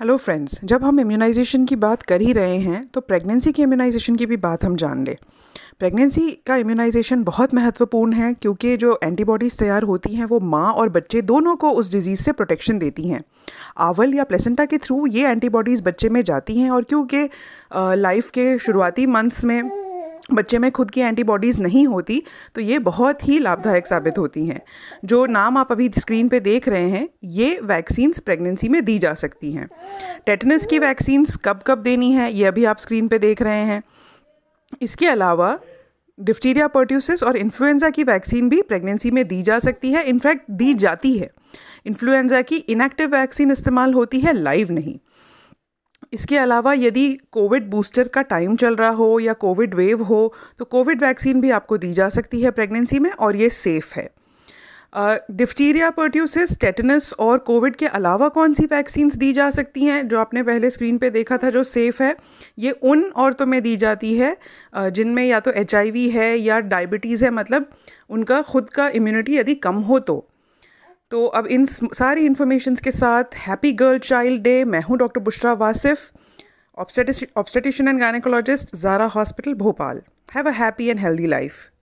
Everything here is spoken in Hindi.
हेलो फ्रेंड्स जब हम इम्यूनाइजेशन की बात कर ही रहे हैं तो प्रेगनेंसी के इम्यूनाइजेशन की भी बात हम जान लें प्रेगनेंसी का इम्यूनाइजेशन बहुत महत्वपूर्ण है क्योंकि जो एंटीबॉडीज़ तैयार होती हैं वो माँ और बच्चे दोनों को उस डिज़ीज़ से प्रोटेक्शन देती हैं आवल या प्लेसेंटा के थ्रू ये एंटीबॉडीज़ बच्चे में जाती हैं और क्योंकि लाइफ के शुरुआती मंथ्स में बच्चे में खुद की एंटीबॉडीज़ नहीं होती तो ये बहुत ही लाभदायक साबित होती हैं जो नाम आप अभी स्क्रीन पे देख रहे हैं ये वैक्सीन्स प्रेगनेंसी में दी जा सकती हैं टेटनस की वैक्सीन्स कब कब देनी है ये अभी आप स्क्रीन पे देख रहे हैं इसके अलावा डिफ्टीरिया पर्ट्यूसिस और इन्फ्लुएंजा की वैक्सीन भी प्रेगनेंसी में दी जा सकती है इनफैक्ट दी जाती है इन्फ्लुएंजा की इनएक्टिव वैक्सीन इस्तेमाल होती है लाइव नहीं इसके अलावा यदि कोविड बूस्टर का टाइम चल रहा हो या कोविड वेव हो तो कोविड वैक्सीन भी आपको दी जा सकती है प्रेगनेंसी में और ये सेफ़ है डिफ्टीरिया पर्ट्यूसिस टेटनस और कोविड के अलावा कौन सी वैक्सीन दी जा सकती हैं जो आपने पहले स्क्रीन पे देखा था जो सेफ़ है ये उन औरतों में दी जाती है जिनमें या तो एच है या डायबिटीज़ है मतलब उनका खुद का इम्यूनिटी यदि कम हो तो तो अब इन सारी इन्फॉर्मेशन के साथ हैप्पी गर्ल चाइल्ड डे मैं हूँ doctor Bushra Wasif obstetrician and gynaecologist Zara hospital Bhopal have a happy and healthy life